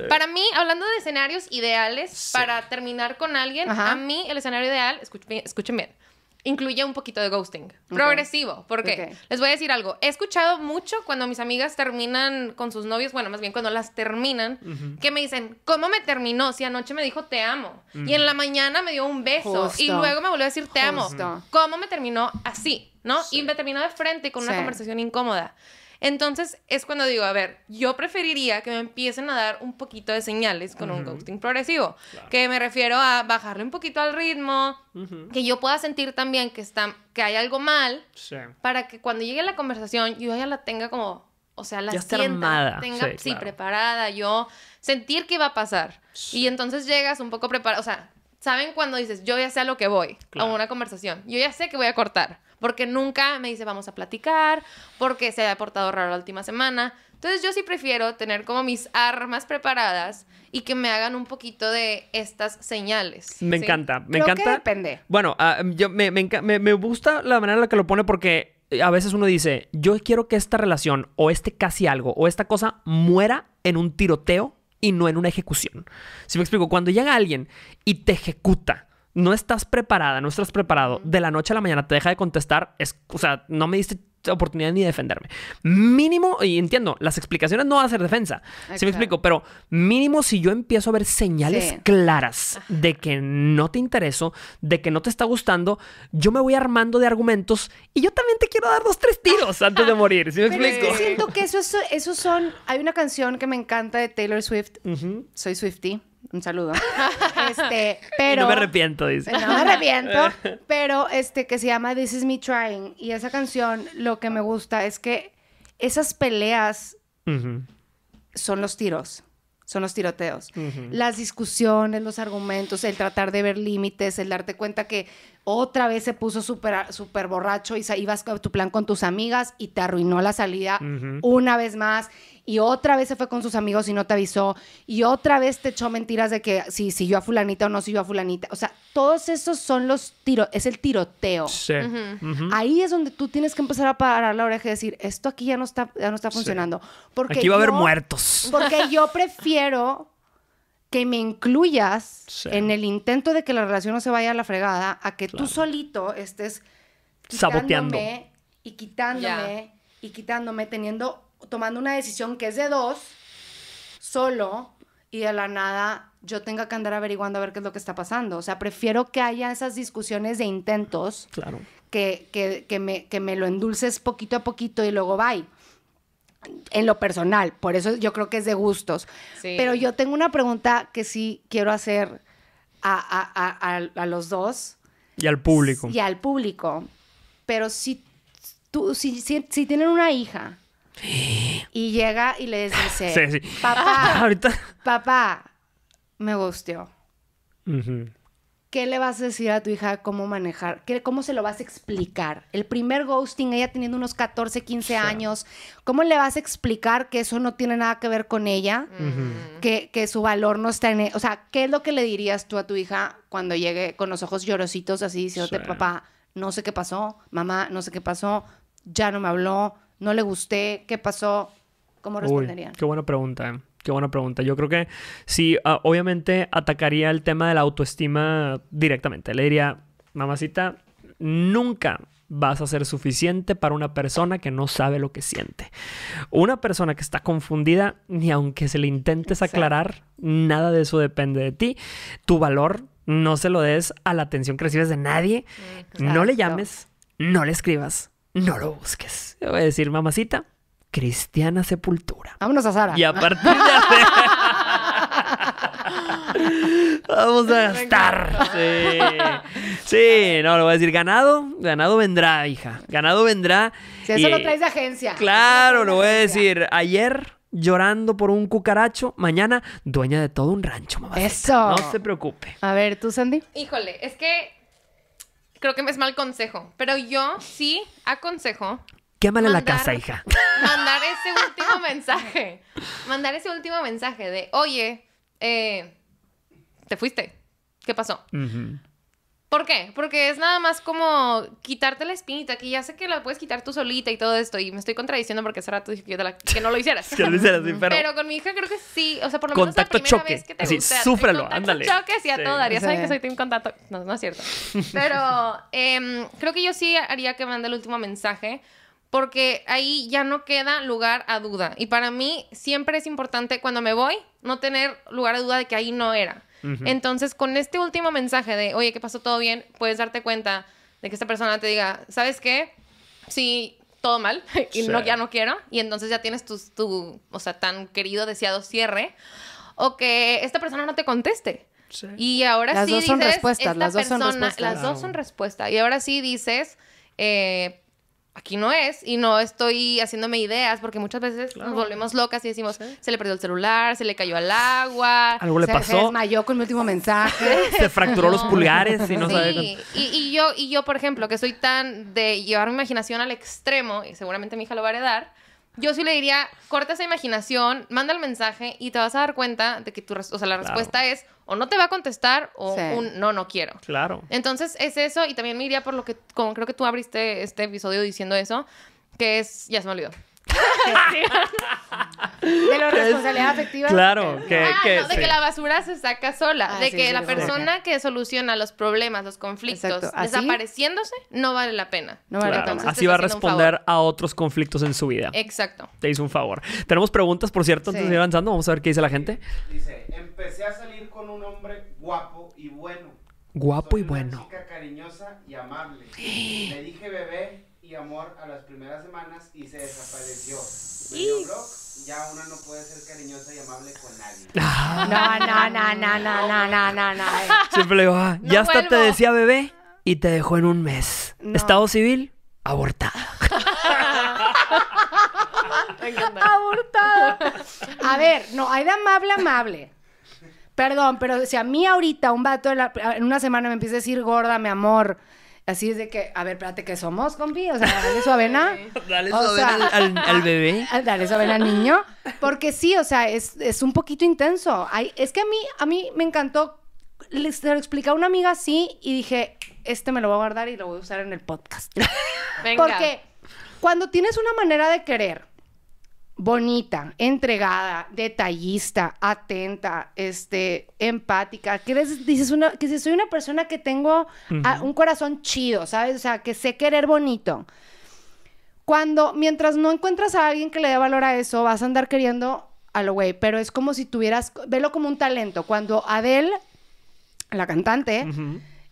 Para mí, hablando de escenarios ideales para terminar con alguien, a mí el escenario ideal, escuchen, incluye un poquito de ghosting. Progresivo, porque les voy a decir algo. He escuchado mucho cuando mis amigas terminan con sus novios, bueno, más bien cuando las terminan, que me dicen, ¿cómo me terminó? Si anoche me dijo te amo. Y en la mañana me dio un beso. Y luego me volvió a decir te amo. ¿Cómo me terminó así? ¿No? Y me terminó de frente con una conversación incómoda. Entonces es cuando digo, a ver, yo preferiría que me empiecen a dar un poquito de señales con un ghosting progresivo, que me refiero a bajarle un poquito al ritmo, que yo pueda sentir también que, está, que hay algo mal, para que cuando llegue la conversación yo ya la tenga como, o sea, la ya sienta, armada. sí, preparada, yo sentir que va a pasar. Y entonces llegas un poco preparado, o sea, ¿saben cuando dices, yo ya sé a lo que voy a una conversación? Yo ya sé que voy a cortar porque nunca me dice vamos a platicar, porque se ha portado raro la última semana. Entonces yo sí prefiero tener como mis armas preparadas y que me hagan un poquito de estas señales. Me encanta, me Creo encanta. Que depende. Bueno, ah, yo, me, gusta la manera en la que lo pone porque eh, a veces uno dice, yo quiero que esta relación o este casi algo o esta cosa muera en un tiroteo y no en una ejecución. Si me explico, cuando llega alguien y te ejecuta, no estás preparada, no estás preparado, de la noche a la mañana te deja de contestar, es, o sea, no me diste oportunidad ni de defenderme. Mínimo, y entiendo, las explicaciones no van a ser defensa, si me explico, pero mínimo si yo empiezo a ver señales claras de que no te intereso, de que no te está gustando, yo me voy armando de argumentos y yo también te quiero dar dos, tres tiros antes de morir, si me explico. siento que eso, son, hay una canción que me encanta de Taylor Swift, soy Swiftie un saludo. pero. Este, no me arrepiento, dice. No me arrepiento, pero este, que se llama This Is Me Trying. Y esa canción, lo que me gusta es que esas peleas son los tiros son los tiroteos. Las discusiones, los argumentos, el tratar de ver límites, el darte cuenta que otra vez se puso súper super borracho y ibas con tu plan con tus amigas y te arruinó la salida una vez más y otra vez se fue con sus amigos y no te avisó y otra vez te echó mentiras de que si siguió a fulanita o no siguió a fulanita. O sea, todos esos son los tiros, es el tiroteo. Ahí es donde tú tienes que empezar a parar la oreja y decir, esto aquí ya no está, ya no está funcionando. Porque aquí va a haber muertos. Porque yo prefiero que me incluyas en el intento de que la relación no se vaya a la fregada, a que tú solito estés saboteando y quitándome y quitándome teniendo tomando una decisión que es de dos, solo, y de la nada yo tenga que andar averiguando a ver qué es lo que está pasando. O sea, prefiero que haya esas discusiones de intentos. Claro. Que, que, me, lo endulces poquito a poquito y luego bye en lo personal, por eso yo creo que es de gustos. Pero yo tengo una pregunta que sí quiero hacer a, los dos. Y al público. Y al público. Pero si, tú, si, si, si tienen una hija Y llega y le dice, papá, me gusteó. ¿Qué le vas a decir a tu hija cómo manejar? ¿Cómo se lo vas a explicar? El primer ghosting, ella teniendo unos 14, 15 años, ¿cómo le vas a explicar que eso no tiene nada que ver con ella? que, su valor no está en... E, o sea, ¿qué es lo que le dirías tú a tu hija cuando llegue con los ojos llorositos así diciéndote, papá, no sé qué pasó, mamá, no sé qué pasó, ya no me habló, no le gusté, qué pasó, ¿cómo responderían? qué buena pregunta, eh, Qué buena pregunta. Yo creo que sí, ah, obviamente atacaría el tema de la autoestima directamente. Le diría, mamacita, nunca vas a ser suficiente para una persona que no sabe lo que siente. Una persona que está confundida, ni aunque se le intentes aclarar, nada de eso depende de ti. Tu valor no se lo des a la atención que recibes de nadie. Mm, no le llames, no le escribas, no lo busques. Le voy a decir, mamacita, Cristiana Sepultura. Vámonos a Sara. Y a partir de Vamos a gastar. Sí. sí. no, lo voy a decir, ganado, ganado vendrá, hija. Ganado vendrá. Si eso lo traes de agencia. Claro, lo voy a decir. Ayer llorando por un cucaracho, mañana dueña de todo un rancho, mamá. Eso. No se preocupe. A ver, tú, Sandy. Híjole, es que creo que es mal consejo. Pero yo sí aconsejo. Quémale a la casa, hija. Mandar ese último mensaje. Mandar ese último mensaje de, oye, eh, te fuiste. ¿Qué pasó? ¿Por qué? Porque es nada más como quitarte la espinita, que ya sé que la puedes quitar tú solita y todo esto. Y me estoy contradiciendo porque hace rato dije que, no lo hicieras. que lo hicieras, pero... pero con mi hija creo que sí. O sea, por lo menos contacto la primera choque. vez que te Así, ándale. choque, sí, a todo daría. que soy team contacto. No, no es cierto. Pero em, creo que yo sí haría que mande el último mensaje porque ahí ya no queda lugar a duda. Y para mí siempre es importante cuando me voy no tener lugar a duda de que ahí no era. Entonces, con este último mensaje de, oye, ¿qué pasó? ¿Todo bien? Puedes darte cuenta de que esta persona te diga, ¿sabes qué? Sí, todo mal y no, ya no quiero. Y entonces ya tienes tu, o sea, tan querido, deseado cierre. O que esta persona no te conteste. Y ahora sí dices, las dos son respuestas. Las dos son respuestas. Y ahora sí dices, eh, aquí no es y no estoy haciéndome ideas porque muchas veces nos volvemos locas y decimos, se le perdió el celular, se le cayó al agua, algo le se, pasó, con mi último mensaje, se fracturó los pulgares y no sabe y, yo y yo por ejemplo, que soy tan de llevar mi imaginación al extremo y seguramente mi hija lo va a heredar, yo sí le diría, corta esa imaginación, manda el mensaje y te vas a dar cuenta de que tu, o sea, la respuesta es o no te va a contestar o un no, no quiero. Claro. Entonces es eso y también me iría por lo que, como creo que tú abriste este episodio diciendo eso, que es, ya se me olvidó de la pues, responsabilidad afectiva. Claro, ah, que, de que la basura se saca sola, ah, de que la persona que soluciona los problemas, los conflictos, desapareciéndose, no vale la pena. No vale Así va a responder a otros conflictos en su vida. Exacto. Te hizo un favor. Tenemos preguntas, por cierto, avanzando, vamos a ver qué dice la gente. Dice, empecé a salir con un hombre guapo y bueno. Guapo y bueno. Chica cariñosa y amable. Le dije bebé amor a las primeras semanas y se desapareció. Y... Ya una no puede ser cariñosa y amable con nadie. No, no, no, no, no, no, no, no, no. Siempre le digo, ya hasta te decía bebé y te dejó en un mes. Estado civil, abortada. abortada. A ver, no, hay de amable, amable. Perdón, pero si a mí ahorita un vato en una semana me empieza a decir gorda, mi amor, Así es de que, a ver, espérate, que somos, compi? O sea, dale su avena. dale su avena al, bebé. Dale su avena al niño. Porque sí, o sea, es, un poquito intenso. Ay, es que a mí, a mí me encantó. Les, lo expliqué a una amiga así y dije, este me lo voy a guardar y lo voy a usar en el podcast. Venga. Porque cuando tienes una manera de querer bonita, entregada, detallista, atenta, este, empática. Que dices una, que si soy una persona que tengo un corazón chido, ¿sabes? O sea, que sé querer bonito. Cuando, mientras no encuentras a alguien que le dé valor a eso, vas a andar queriendo a lo güey, pero es como si tuvieras, velo como un talento. Cuando Adele, la cantante,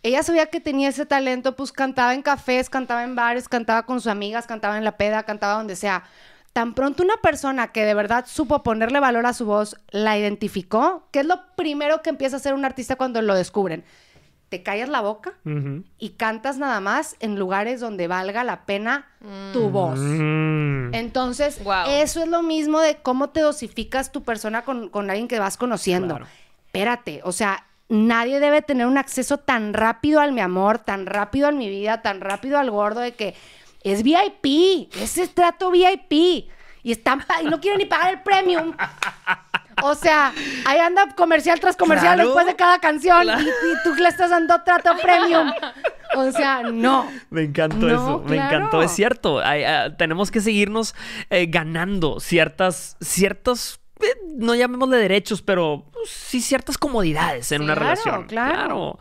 ella sabía que tenía ese talento, pues cantaba en cafés, cantaba en bares, cantaba con sus amigas, cantaba en la peda, cantaba donde sea tan pronto una persona que de verdad supo ponerle valor a su voz la identificó, que es lo primero que empieza a hacer un artista cuando lo descubren. Te callas la boca y cantas nada más en lugares donde valga la pena tu mm. voz. Mm. Entonces, eso es lo mismo de cómo te dosificas tu persona con, alguien que vas conociendo. Espérate, o sea, nadie debe tener un acceso tan rápido al mi amor, tan rápido a mi vida, tan rápido al gordo de que es VIP, es trato VIP. Y, están y no quieren ni pagar el premium. O sea, ahí anda comercial tras comercial después de cada canción y, tú le estás dando trato premium. O sea, no. Me encantó eso, me encantó. Es cierto, ah, tenemos que seguirnos eh, ganando ciertas, ciertos no llamémosle derechos, pero pues, sí ciertas comodidades en una relación. Claro. claro.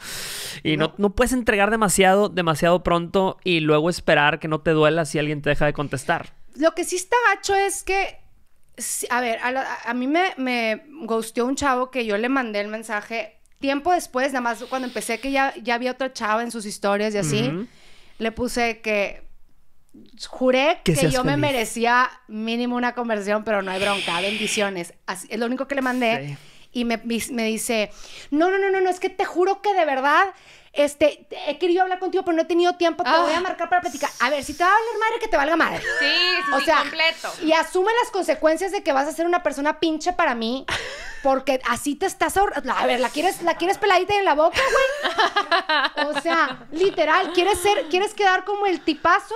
Y no. puedes entregar demasiado, demasiado pronto y luego esperar que no te duela si alguien te deja de contestar. Lo que sí está hacho es que. A ver, a, mí me, me gusteó un chavo que yo le mandé el mensaje tiempo después, nada más cuando empecé que ya, ya había otra chava en sus historias y así, le puse que juré que, yo me merecía mínimo una conversión, pero no hay bronca, bendiciones. Así, es lo único que le mandé. Y me, dice, no, no, no, no, no, es que te juro que de verdad, este, he querido hablar contigo, pero no he tenido tiempo, te voy a ah. marcar para platicar. A ver, si te va a hablar madre, que te valga madre. Sí, sí, sí, completo. Y asume las consecuencias de que vas a ser una persona pinche para mí, porque así te estás ahorrando. A ver, ¿la quieres, la quieres peladita en la boca, güey? O sea, literal, ¿quieres ser, quieres quedar como el tipazo?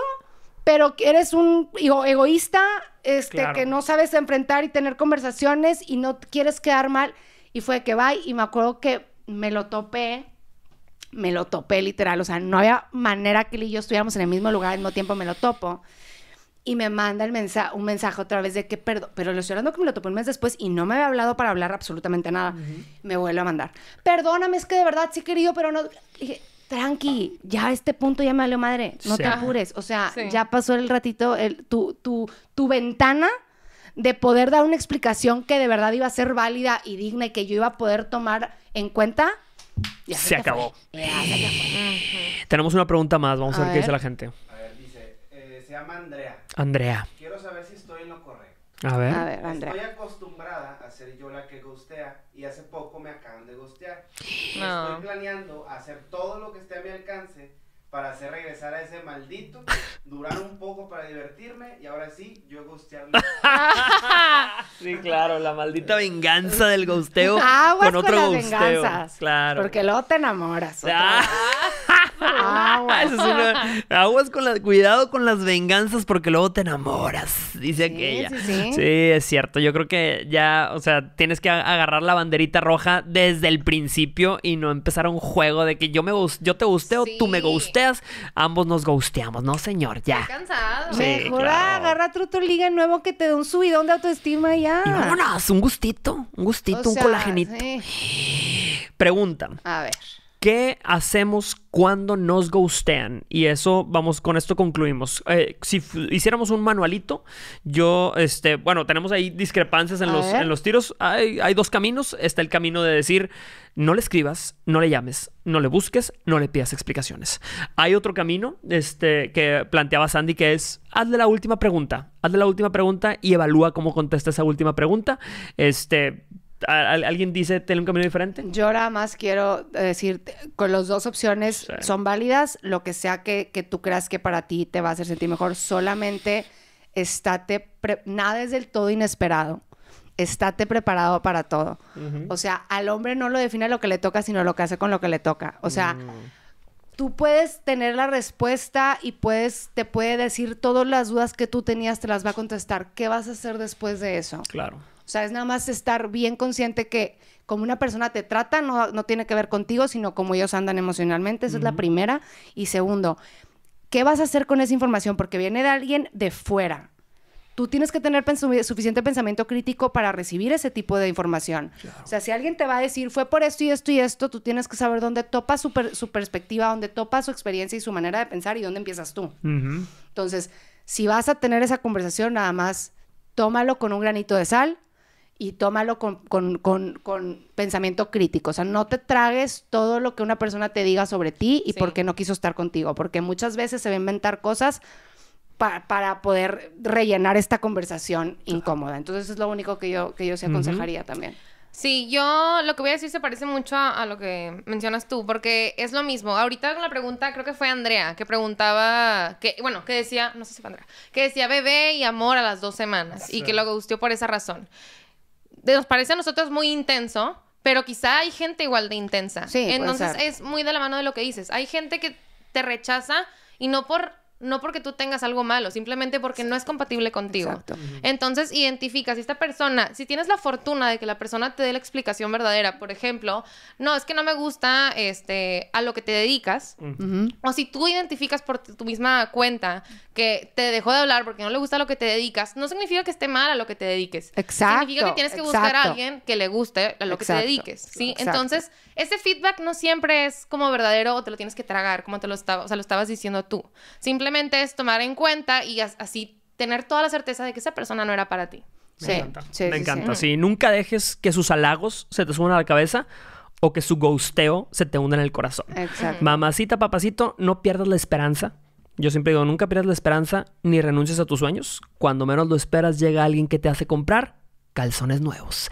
pero eres un egoísta, este, que no sabes enfrentar y tener conversaciones y no quieres quedar mal. Y fue que va y me acuerdo que me lo topé, me lo topé literal, o sea, no había manera que él y yo estuviéramos en el mismo lugar al mismo tiempo, me lo topo. Y me manda el mensa un mensaje otra vez de que perdón, pero lo estoy hablando que me lo topé un mes después y no me había hablado para hablar absolutamente nada. Me vuelve a mandar. Perdóname, es que de verdad sí querido, pero no tranqui, ya a este punto ya me valió madre, no te apures. O sea, ya pasó el ratito, tu, tu, ventana de poder dar una explicación que de verdad iba a ser válida y digna y que yo iba a poder tomar en cuenta. se, acabó. Tenemos una pregunta más, vamos a, ver, qué dice la gente. A ver, dice, eh, se llama Andrea. Andrea. A ver. A ver, Estoy acostumbrada a ser yo la que gostea y hace poco me acaban de gostear. Estoy planeando hacer todo lo que esté a mi alcance para hacer regresar a ese maldito, durar un poco para divertirme y ahora sí, yo gostearlo. sí, claro, la maldita venganza del gosteo con otro con claro. Porque luego te enamoras. Ah, aguas. con las, cuidado con las venganzas porque luego te enamoras, dice aquella. Sí, es cierto. Yo creo que ya, o sea, tienes que agarrar la banderita roja desde el principio y no empezar un juego de que yo me yo te gusteo, tú me gusteas, ambos nos gusteamos, no señor, ya. Estoy cansado. Mejor agarra otro, liga nuevo que te dé un subidón de autoestima ya. Y vámonos, un gustito, un gustito, un colagenito. Pregunta. A ver. ¿Qué hacemos cuando nos ghostean? Y eso, vamos, con esto concluimos. Eh, si hiciéramos un manualito, yo, este, bueno, tenemos ahí discrepancias en, los, tiros. Hay, hay, dos caminos. Está el camino de decir, no le escribas, no le llames, no le busques, no le pidas explicaciones. Hay otro camino, este, que planteaba Sandy, que es, hazle la última pregunta. Hazle la última pregunta y evalúa cómo contesta esa última pregunta. Este, ¿Alguien dice tener un camino diferente? Yo nada más quiero decir, con las dos opciones son válidas, lo que sea que, tú creas que para ti te va a hacer sentir mejor, solamente estate, nada es del todo inesperado, estate preparado para todo. O sea, al hombre no lo define lo que le toca, sino lo que hace con lo que le toca. O sea... Mm. tú puedes tener la respuesta y puedes, te puede decir todas las dudas que tú tenías, te las va a contestar. ¿Qué vas a hacer después de eso? Claro. O sea, es nada más estar bien consciente que como una persona te trata no, no tiene que ver contigo, sino como ellos andan emocionalmente. Esa es la primera. Y segundo, ¿qué vas a hacer con esa información? Porque viene de alguien de fuera. Tú tienes que tener suficiente pensamiento crítico para recibir ese tipo de información. O sea, si alguien te va a decir, fue por esto y esto y esto, tú tienes que saber dónde topa su, perspectiva, dónde topa su experiencia y su manera de pensar y dónde empiezas tú. Entonces, si vas a tener esa conversación, nada más tómalo con un granito de sal, y tómalo con, pensamiento crítico. O sea, no te tragues todo lo que una persona te diga sobre ti y por qué no quiso estar contigo, porque muchas veces se va a inventar cosas para poder rellenar esta conversación incómoda. Entonces es lo único que yo, que yo sí aconsejaría también. Sí, yo lo que voy a decir se parece mucho a, lo que mencionas tú, porque es lo mismo. Ahorita con la pregunta, creo que fue Andrea, que preguntaba, que, bueno, que decía, no sé si fue Andrea, que decía bebé y amor a las dos semanas y que lo gustió por esa razón nos parece a nosotros muy intenso, pero quizá hay gente igual de intensa. Sí, Entonces es muy de la mano de lo que dices. Hay gente que te rechaza y no por no porque tú tengas algo malo, simplemente porque no es compatible contigo. Exacto. Entonces, identificas si esta persona, si tienes la fortuna de que la persona te dé la explicación verdadera, por ejemplo, no, es que no me gusta este, a lo que te dedicas, o si tú identificas por tu misma cuenta que te dejó de hablar porque no le gusta lo que te dedicas, no significa que esté mal a lo que te dediques. Exacto. Significa que tienes que buscar a alguien que le guste a lo que te dediques, ¿sí? Entonces, ese feedback no siempre es como verdadero o te lo tienes que tragar, como te lo, estaba, o sea, lo estabas diciendo tú. Simplemente es tomar en cuenta y así tener toda la certeza de que esa persona no era para ti. Me encanta. Me encanta. Sí. nunca dejes que sus halagos se te suban a la cabeza o que su ghosteo se te hunda en el corazón. Exacto. Mamacita, papacito, no pierdas la esperanza yo siempre digo, nunca pierdas la esperanza ni renuncies a tus sueños. Cuando menos lo esperas, llega alguien que te hace comprar calzones nuevos.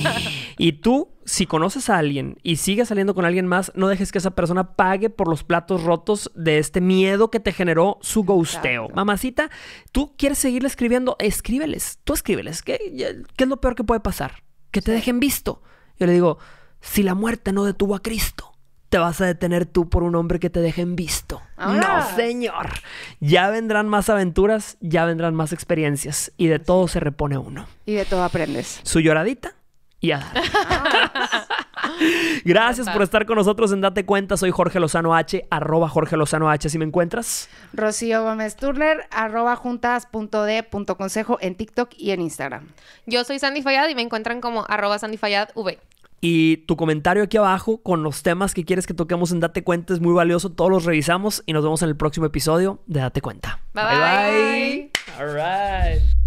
y tú, si conoces a alguien y sigues saliendo con alguien más, no dejes que esa persona pague por los platos rotos de este miedo que te generó su ghosteo. Mamacita, tú quieres seguirle escribiendo, escríbeles, tú escríbeles. ¿Qué, qué es lo peor que puede pasar? Que te dejen visto. Yo le digo, si la muerte no detuvo a Cristo, te vas a detener tú por un hombre que te deje en visto. No, señor. Ya vendrán más aventuras, ya vendrán más experiencias y de todo se repone uno. Y de todo aprendes. Su lloradita y a Gracias por estar con nosotros en Date Cuenta. Soy Jorge Lozano H, arroba Jorge Lozano H. Si me encuentras. Rocío Gómez Turner, arroba consejo en TikTok y en Instagram. Yo soy Sandy Fallad y me encuentran como arroba Sandy V. Y tu comentario aquí abajo con los temas que quieres que toquemos en Date Cuenta es muy valioso. Todos los revisamos y nos vemos en el próximo episodio de Date Cuenta. Bye bye. bye. All right.